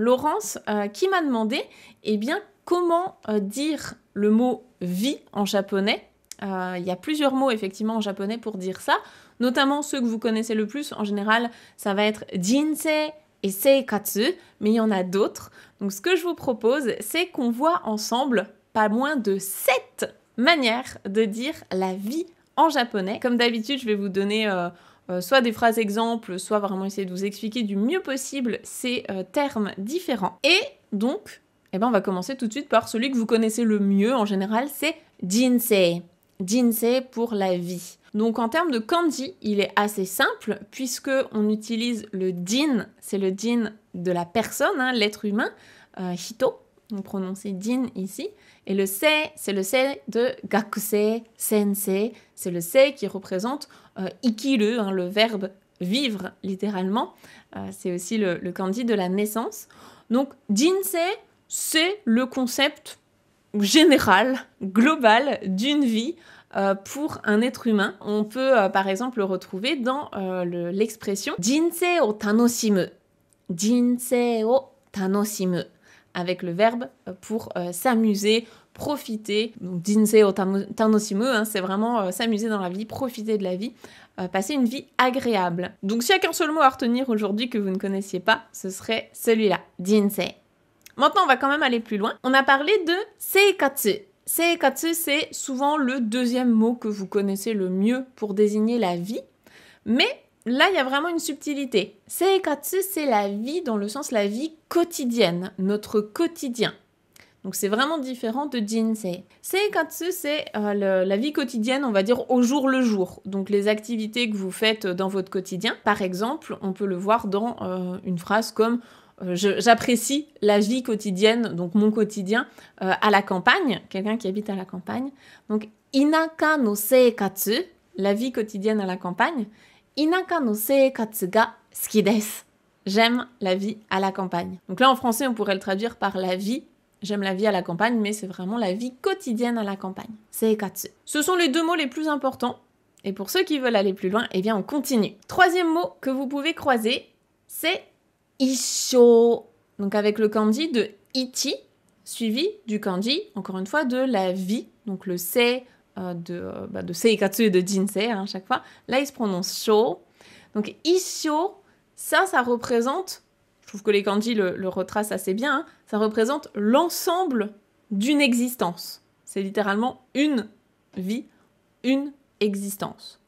Laurence euh, qui m'a demandé eh bien, comment euh, dire le mot vie en japonais. Euh, il y a plusieurs mots effectivement en japonais pour dire ça, notamment ceux que vous connaissez le plus. En général, ça va être jinsei et seikatsu, mais il y en a d'autres. Donc ce que je vous propose, c'est qu'on voit ensemble pas moins de 7 manières de dire la vie en japonais. Comme d'habitude, je vais vous donner euh, soit des phrases exemples, soit vraiment essayer de vous expliquer du mieux possible ces euh, termes différents. Et donc, eh ben, on va commencer tout de suite par celui que vous connaissez le mieux en général, c'est Jinsei. Jinsei pour la vie. Donc en termes de kanji, il est assez simple puisque on utilise le din, c'est le din de la personne, hein, l'être humain, euh, hito, on prononce din ici, et le se, c'est le se de gakusei, sensei, c'est le se qui représente euh, ikiru, hein, le verbe vivre littéralement, euh, c'est aussi le, le de la naissance. Donc jinsei, c'est le concept général, global d'une vie euh, pour un être humain. On peut par exemple le retrouver dans l'expression jinsei o tanoshimu. Jinsei o tanoshimu avec le verbe euh, pour euh, s'amuser, profiter. Donc, dinse o tanoshimu, hein, c'est vraiment euh, s'amuser dans la vie, profiter de la vie, passer une vie agréable. Donc, s'il n'y a qu'un seul mot à retenir aujourd'hui que vous ne connaissiez pas, ce serait celui-là, dinse. Maintenant, on va quand même aller plus loin. On a parlé de seikatsu. Seikatsu, c'est souvent le deuxième mot que vous connaissez le mieux pour désigner la vie. Mais là, il y a vraiment une subtilité. Seikatsu, c'est la vie dans le sens la vie quotidienne, notre quotidien. Donc c'est vraiment différent de jinsei. Seikatsu, c'est euh, la vie quotidienne, on va dire au jour le jour. Donc les activités que vous faites dans votre quotidien. Par exemple, on peut le voir dans euh, une phrase comme euh, J'apprécie la vie quotidienne, donc mon quotidien, à la campagne, quelqu'un qui habite à la campagne. Donc, inaka no seikatsu, la vie quotidienne à la campagne. Inaka no seikatsu ga J'aime la vie à la campagne. Donc là, en français, on pourrait le traduire par la vie. J'aime la vie à la campagne, mais c'est vraiment la vie quotidienne à la campagne. Seikatsu. Ce sont les deux mots les plus importants. Et pour ceux qui veulent aller plus loin, eh bien, on continue. Troisième mot que vous pouvez croiser, c'est isho. Donc avec le kanji de iti, suivi du kanji, encore une fois, de la vie. Donc le se, euh, de, euh, bah, seikatsu et de jinsei hein, à chaque fois. Là, il se prononce sho. Donc, isho, ça, ça représente, je trouve que les kanji le, retracent assez bien, hein, ça représente l'ensemble d'une existence. C'est littéralement une vie, une existence.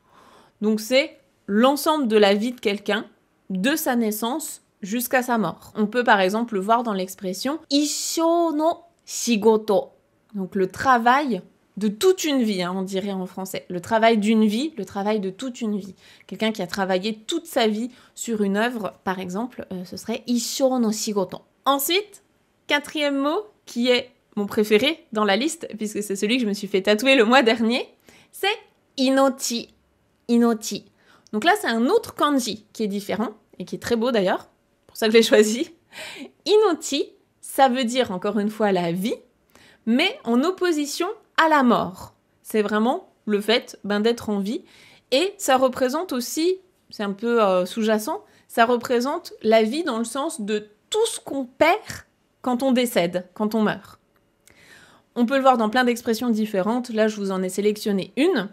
Donc, c'est l'ensemble de la vie de quelqu'un, de sa naissance jusqu'à sa mort. On peut par exemple le voir dans l'expression isho no shigoto, donc le travail de toute une vie, hein, on dirait en français. Le travail d'une vie, le travail de toute une vie. Quelqu'un qui a travaillé toute sa vie sur une œuvre, par exemple, euh, ce serait Isho no Shigoto. Ensuite, quatrième mot, qui est mon préféré dans la liste, puisque c'est celui que je me suis fait tatouer le mois dernier, c'est Inoti. Inoti. Donc là, c'est un autre kanji qui est différent, et qui est très beau d'ailleurs, pour ça que je l'ai choisi. Inoti, ça veut dire encore une fois la vie, mais en opposition à la mort. C'est vraiment le fait ben, d'être en vie. Et ça représente aussi, c'est un peu euh, sous-jacent, ça représente la vie dans le sens de tout ce qu'on perd quand on décède, quand on meurt. On peut le voir dans plein d'expressions différentes. Là, je vous en ai sélectionné une.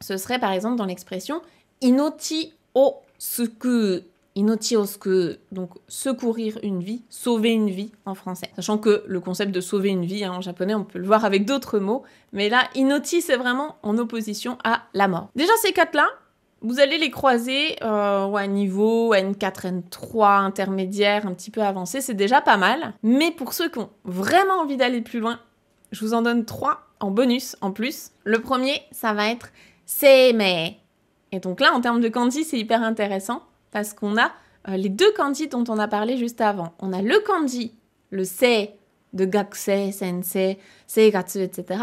Ce serait par exemple dans l'expression inoti o suku Inochi que donc secourir une vie, sauver une vie en français. Sachant que le concept de sauver une vie hein, en japonais, on peut le voir avec d'autres mots, mais là, inochi, c'est vraiment en opposition à la mort. Déjà, ces quatre-là, vous allez les croiser euh, à niveau N4, N3, intermédiaire, un petit peu avancé, c'est déjà pas mal. Mais pour ceux qui ont vraiment envie d'aller plus loin, je vous en donne trois en bonus en plus. Le premier, ça va être Seimei. Et donc là, en termes de kanji, c'est hyper intéressant parce qu'on a euh, les deux kanji dont on a parlé juste avant. On a le kanji, le C de gakse, sensei, seigatsu, etc.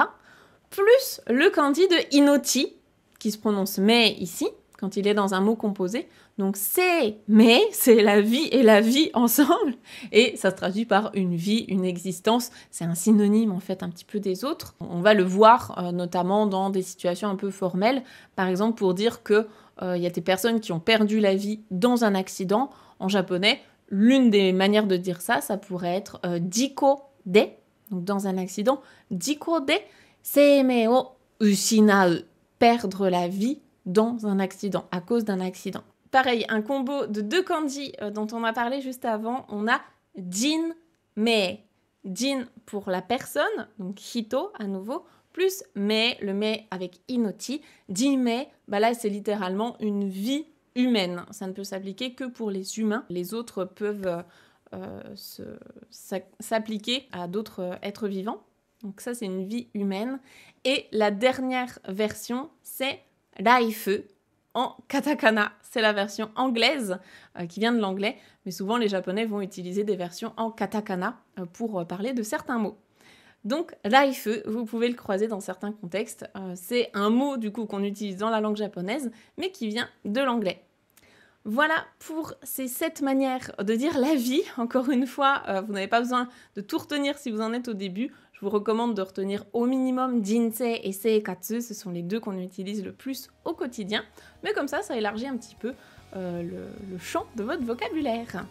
Plus le kanji de inochi, qui se prononce mais ici, quand il est dans un mot composé. Donc c'est, mais c'est la vie et la vie ensemble. Et ça se traduit par une vie, une existence. C'est un synonyme en fait un petit peu des autres. On va le voir euh, notamment dans des situations un peu formelles. Par exemple pour dire que euh, il y a des personnes qui ont perdu la vie dans un accident. En japonais, l'une des manières de dire ça, ça pourrait être euh, de. Donc dans un accident, diko de seimei o perdre la vie dans un accident, à cause d'un accident. Pareil, un combo de deux candy euh, dont on a parlé juste avant, on a Jin Mei. Jin pour la personne, donc Hito à nouveau, plus Mei, le Mei avec Inoti. Jin Mei, bah là c'est littéralement une vie humaine. Ça ne peut s'appliquer que pour les humains. Les autres peuvent euh, euh, s'appliquer à d'autres êtres vivants. Donc ça c'est une vie humaine. Et la dernière version, c'est Life en katakana. C'est la version anglaise euh, qui vient de l'anglais, mais souvent les japonais vont utiliser des versions en katakana euh, pour euh, parler de certains mots. Donc life, vous pouvez le croiser dans certains contextes. c'est un mot du coup qu'on utilise dans la langue japonaise, mais qui vient de l'anglais. Voilà pour ces sept manières de dire la vie. Encore une fois, vous n'avez pas besoin de tout retenir si vous en êtes au début. Je vous recommande de retenir au minimum Jinsei et Seikatsu, ce sont les deux qu'on utilise le plus au quotidien, mais comme ça, ça élargit un petit peu euh, le champ de votre vocabulaire.